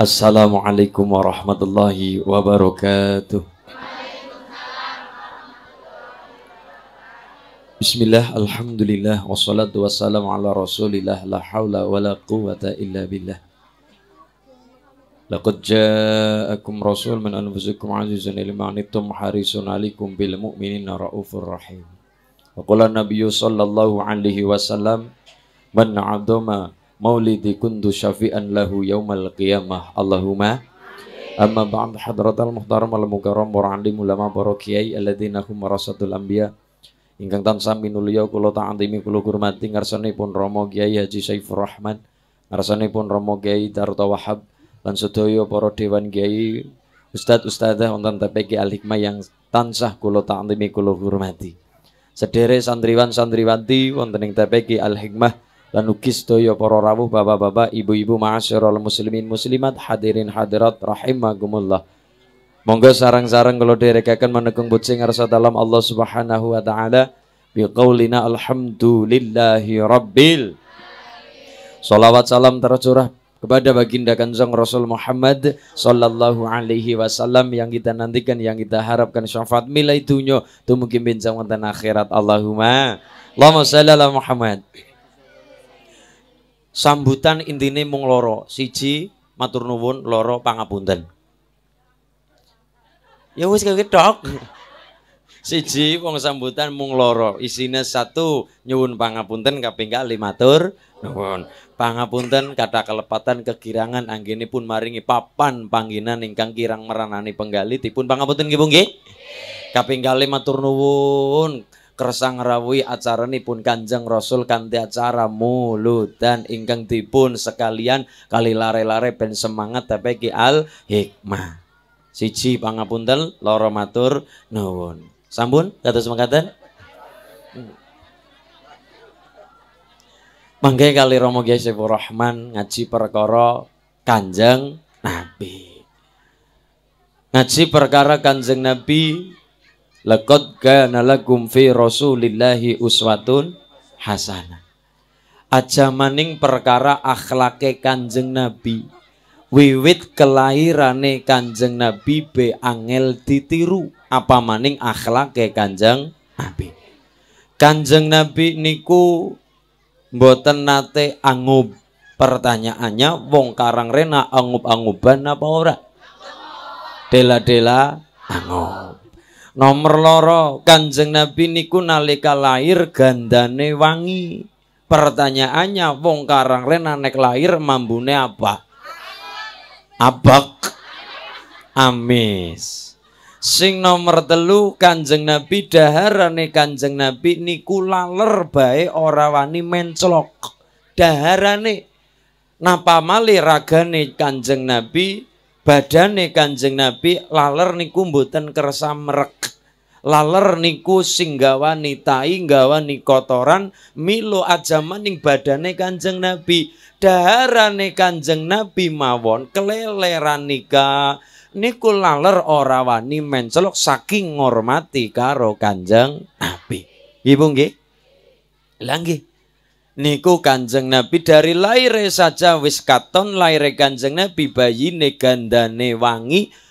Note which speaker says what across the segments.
Speaker 1: Assalamualaikum warahmatullahi wabarakatuh. Bismillah, Alhamdulillah, wassalatu wassalamu ala rasulillah, la hawla wa la quwata illa billah. Laqad ja'akum rasul min anfusikum azizun ilma anittum harisun alikum bil mu'minina ra'ufur rahim. Wa qala nabiyyu sallallahu alaihi wasallam man 'adama maulidi kuntu syafi'an lahu yaumal qiyamah Allahumma amma ba'd hadratal muhtaram al mukarram wa alim ulama para kiai alladzina hum warasatul anbiya ingkang tansah minulya kula ta'zimi kula hormati ngarsanipun Rama Kiai Haji Saifur Rahman ngarsanipun Rama Kiai Tarto Wahab lan sedaya para dewan kiai Ustadz Ustadzah wonten tepeki Al Hikmah yang tansah kula ta'antimi kula hormati sedere santriwan santriwanti wonten ing tepeki Al Hikmah Lan ugi sedaya para rawuh bapak-bapak, ibu-ibu ma'asyiral muslimin muslimat, hadirin hadirat rahimahumullah. Monggo sarang-sarang kalau direkakan menekung bucing ngarsa dalam Allah Subhanahu wa taala biqaulina alhamdulillahi rabbil Salawat salam tercurah kepada baginda kanjeng Rasul Muhammad sallallahu alaihi wasallam yang kita nantikan yang kita harapkan syafaat milai dunya tumugi bincang wonten akhirat Allahumma Allahumma salli ala Muhammad sambutan intine mung loro siji matur nuwun loro pangapunten ya wis kaget dok siji wong sambutan mung loro isine satu nyuwun pangapunten kaping kali matur nuwun pangapunten kata kelepatan kegirangan anggini pun maringi papan pangginan ingkang kirang meranani penggali tipun pangapunten nggih nggih kaping kali matur nuwun kersang rawi pun Kanjeng Rasul kanti acara dan ingkang dipun sekalian kali lare-lare ben semangat tapi ki al hikmah. Siji pangapunten, loro matur nuwun. Sampun kata semangatan hmm. Mangke kali Romo Kiai Rahman ngaji perkara Kanjeng Nabi. Ngaji perkara Kanjeng Nabi Lekot kana nala fi Rasulillahi uswatun hasana. Aja maning perkara akhlake Kanjeng Nabi. Wiwit kelahirane Kanjeng Nabi be angel ditiru apa maning akhlake Kanjeng Nabi. Kanjeng Nabi niku mboten nate angub. Pertanyaannya wong karang rena angub-anguban apa ora? Dela-dela angub. Nomor loro Kanjeng Nabi niku nalika lahir gandane wangi. Pertanyaannya wong karang rena nek lahir mambune apa? Abak. Amis. Sing nomor telu Kanjeng Nabi daharane Kanjeng Nabi niku laler bae ora wani menclok. Daharane napa male ragane Kanjeng Nabi, badane Kanjeng Nabi laler niku mboten kersa merek laler niku singgawa nitai nggawa nikotoran milo ajaman ning badane kanjeng nabi daharane kanjeng nabi mawon keleleran nika niku laler ora wani mencelok saking ngormati karo kanjeng nabi ibu nggih lha niku kanjeng nabi dari laire saja wis katon lahir kanjeng nabi bayi negandane wangi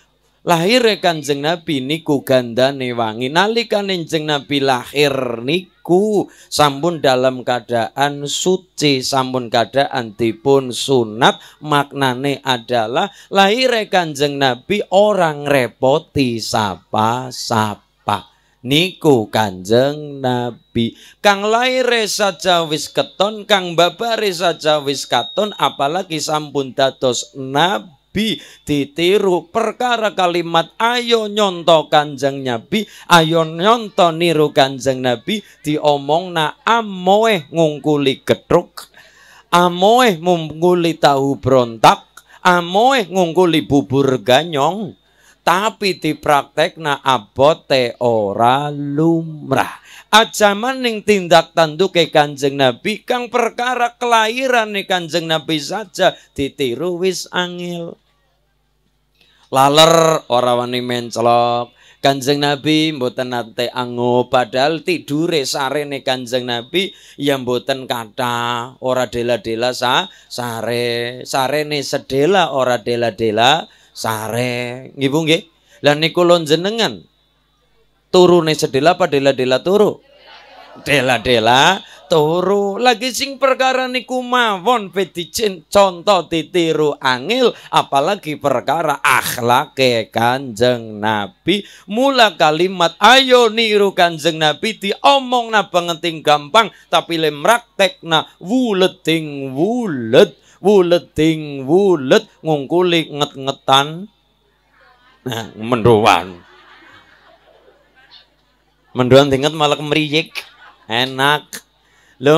Speaker 1: lahir Kanjeng Nabi niku gandane wangi nalika Kanjeng Nabi lahir niku sampun dalam keadaan suci sampun keadaan dipun sunat maknane adalah lahir Kanjeng Nabi orang repoti sapa-sapa niku Kanjeng Nabi. Kang laire saja wis keton, kang babare saja wis katon, apalagi sampun dados nabi Nabi ditiru perkara kalimat ayo nyonto Kanjeng Nabi ayo nyonto niru Kanjeng Nabi diomongna amoe ngungkuli gedruk amoe ngungkuli tahu berontak amoe ngungkuli bubur ganyong tapi di praktek na abote ora lumrah. Ajaman ning tindak ke Kanjeng Nabi kang perkara kelahiran ni Kanjeng Nabi saja ditiru wis angil. Laler ora wani mencelok. Kanjeng Nabi mboten nate anggo padahal tidure sare ne Kanjeng Nabi ya mboten kata ora dela-dela sa sare sare ne sedela ora dela-dela sare ngibung Bu nggih. Lah lon jenengan turune sedela padela dela-dela turu? Dela-dela turu. Lagi sing perkara niku mawon bedicin contoh ditiru angil apalagi perkara akhlak ke Kanjeng Nabi. Mula kalimat ayo niru Kanjeng Nabi diomong na bangeting gampang tapi le na wuleting wulet. wuleting wulet ngungkuli nget-ngetan nah, mendoan mendoan tinget malah kemeriyik enak lho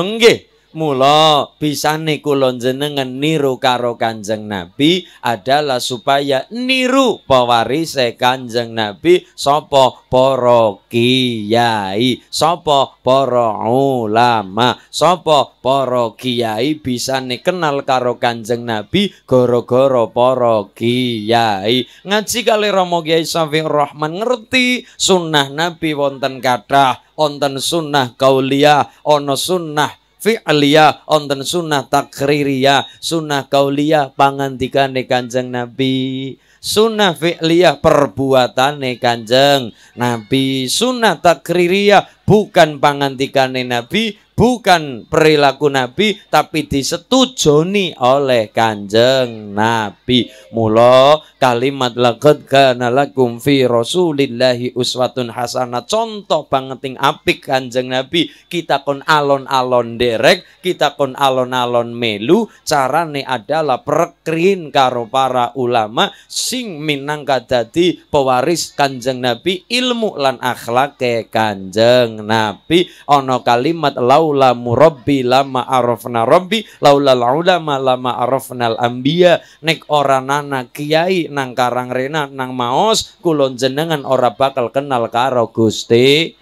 Speaker 1: Mula bisane kula jenengan niru karo Kanjeng Nabi adalah supaya niru pewarise Kanjeng Nabi sapa para kiai, sapa para ulama, sapa para kiai bisane kenal karo Kanjeng Nabi gara-gara para kiai. Ngaji kali Rama Kiai Syafiq Rahman ngerti sunnah Nabi wonten kathah, wonten sunnah kauliyah, ana sunnah fi'liyah onten sunnah takririyah sunnah kauliyah pangandikane kanjeng nabi sunnah fi'liyah perbuatane kanjeng nabi sunnah takririyah bukan pangantikane Nabi, bukan perilaku Nabi, tapi disetujoni oleh Kanjeng Nabi. Mula kalimat laqad kana lakum fi Rasulillahi uswatun hasanah. Contoh bangeting apik Kanjeng Nabi. Kita kon alon-alon derek, kita kon alon-alon melu, carane adalah perkrin karo para ulama sing minang kadadi pewaris Kanjeng Nabi ilmu lan akhlak ke Kanjeng Nabi ono kalimat laula murabi lama arafna rabbi laula ulama lama arafna alambia nek ora nana kiai nang rena nang Maos kulon jenengan ora bakal kenal karo Gusti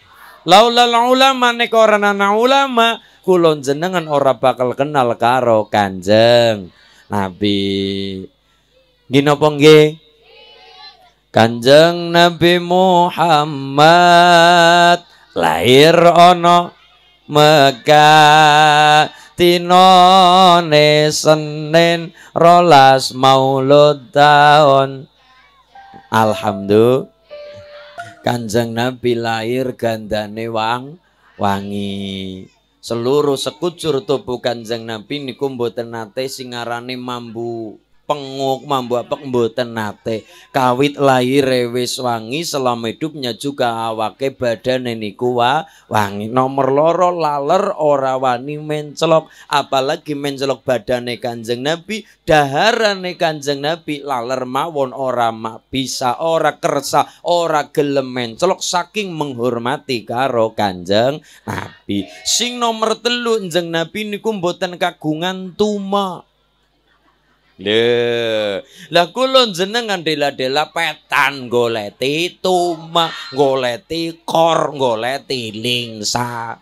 Speaker 1: laula ulama nek ora nana ulama kulon jenengan ora bakal kenal karo Kanjeng Nabi Gino pongge Kanjeng Nabi Muhammad lahir ana meka tinone Senin rolas Maulud taun alhamdulillah Kanjeng Nabi lahir gandane wang wangi seluruh sekujur tubuh Kanjeng Nabi niku mboten nate sing mambu penguk mambu pek mboten nate kawit lahir rewis wangi selama hidupnya juga awake badan niku wa wangi nomor loro laler ora wani mencelok apalagi mencelok badane kanjeng nabi daharane kanjeng nabi laler mawon ora mak bisa ora kersa ora gelem mencelok saking menghormati karo kanjeng nabi sing nomor telu jeng nabi niku mboten kagungan tumak Le, lah kula jenengan dela-dela petan goleti tuma, goleti kor, goleti lingsa.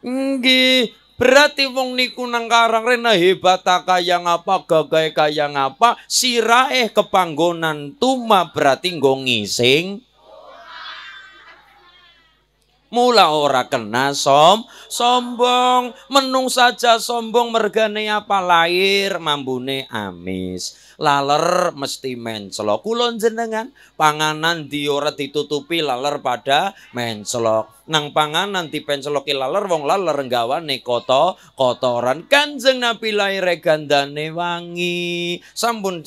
Speaker 1: Nggih, berarti wong niku nang karang rene hebat kaya ngapa gagah kaya ngapa sirae eh kepanggonan tuma berarti nggo ngising. Mula ora kena som, sombong, menung saja sombong mergane apa lahir mambune amis. Laler mesti menclok. Kula jenengan panganan diore ditutupi laler pada menclok. Nang panganan dipencloki laler wong laler nggawane koto kotoran. Kanjeng Nabi lahir gandane wangi. Sampun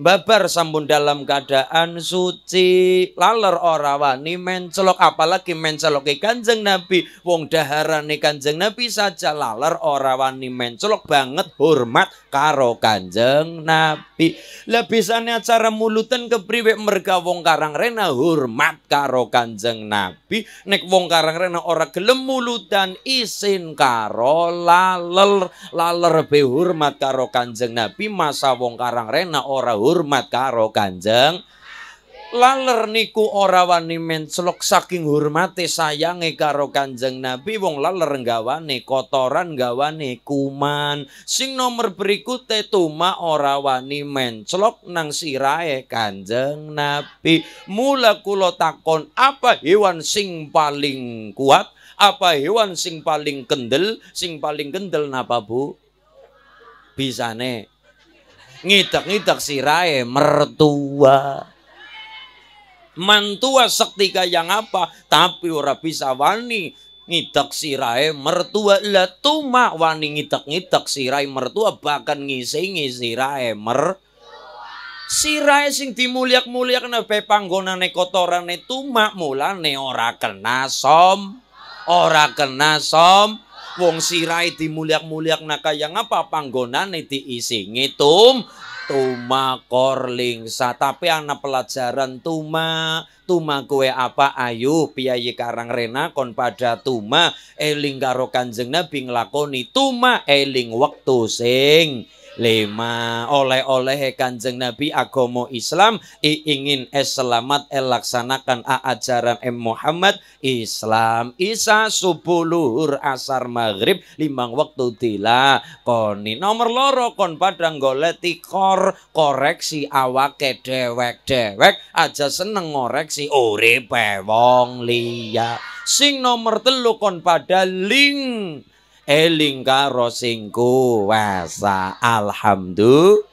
Speaker 1: babar sambun dalam keadaan suci laler ora wani mencelok apalagi ke kanjeng nabi wong daharan daharane kanjeng nabi saja laler ora wani mencelok banget hormat karo kanjeng nabi lebih cara cara mulutan kepriwe merga wong karang rena hormat karo kanjeng nabi nek wong karang rena ora gelem mulutan isin karo laler laler be hormat karo kanjeng nabi masa wong karang rena ora hormat hormat karo kanjeng laler niku ora wani menclok saking hormate sayange karo Kanjeng Nabi wong laler gawane kotoran gawane kuman sing nomor berikut tuma ora wani menclok nang sirae Kanjeng Nabi mula kula takon apa hewan sing paling kuat apa hewan sing paling kendel sing paling kendel napa Bu bisane ngidak-ngidak sirae mertua mantua sekti yang apa tapi ora bisa wani ngidak sirae mertua lah tuma wani ngidak-ngidak sirae mertua bahkan ngisingi sirae mertua sirai sing dimulyak nekotoran pe panggonane kotorane mula mulane ora kena som ora kena som Wong sirai dimuliak-muliak na kaya ngapa panggonan ini diisi e ngitum Tuma korlingsa tapi anak pelajaran Tuma Tuma kue apa ayu piyayi karang rena kon pada Tuma eling karo kanjeng nabi ngelakoni Tuma eling waktu sing lima oleh-oleh kanjeng Nabi agomo Islam i ingin es selamat e laksanakan a ajaran m Muhammad Islam Isa subuluhur asar maghrib limang waktu tila koni nomor loro kon padang golek tikor koreksi awake dewek-dewek aja seneng ngoreksi uripe pewong liya sing nomor telu kon pada ling eling karo sing kuwasa alhamdulillah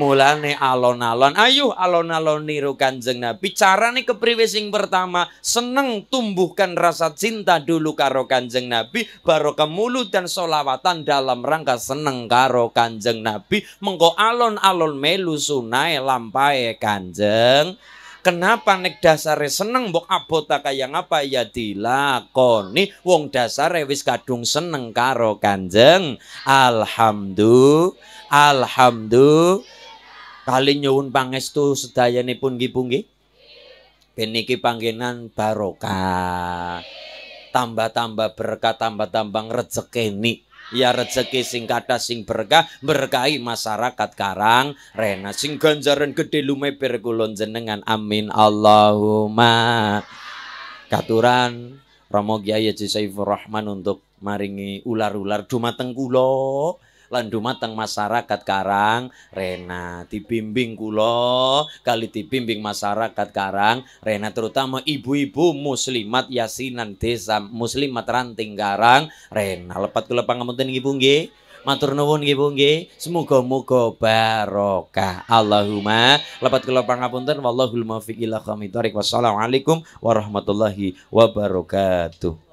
Speaker 1: mulane alon-alon ayo alon-alon niru kanjeng nabi carane kepriwe sing pertama seneng tumbuhkan rasa cinta dulu karo kanjeng nabi baru kemulu dan solawatan dalam rangka seneng karo kanjeng nabi mengko alon-alon melu sunai lampai kanjeng Kenapa nek dasare seneng mbok abota kaya ngapa ya dilakoni wong dasare wis kadung seneng karo Kanjeng. Alhamdulillah. Alhamdulillah. Kali nyuwun pangestu sedayanipun nggih punggih. Ben iki panggenan barokah. Tambah-tambah berkah, tambah-tambah rezeki nikah. ya rezeki sing kata sing berkah berkahi masyarakat Karang Rena sing ganjaran gede lume kulon jenengan amin Allahumma katuran Romo Kiai Haji Rahman untuk maringi ular-ular dumateng kula lan masyarakat Karang Rena dibimbing kulo kali dibimbing masyarakat Karang Rena terutama ibu-ibu muslimat yasinan desa muslimat ranting Karang Rena lepat kula pangamutin ibu nge Matur nuwun nggih Bu nggih. Semoga-moga barokah. Allahumma lepat kula pangapunten wallahul muwaffiq ila khamidorik. Wassalamualaikum warahmatullahi wabarakatuh.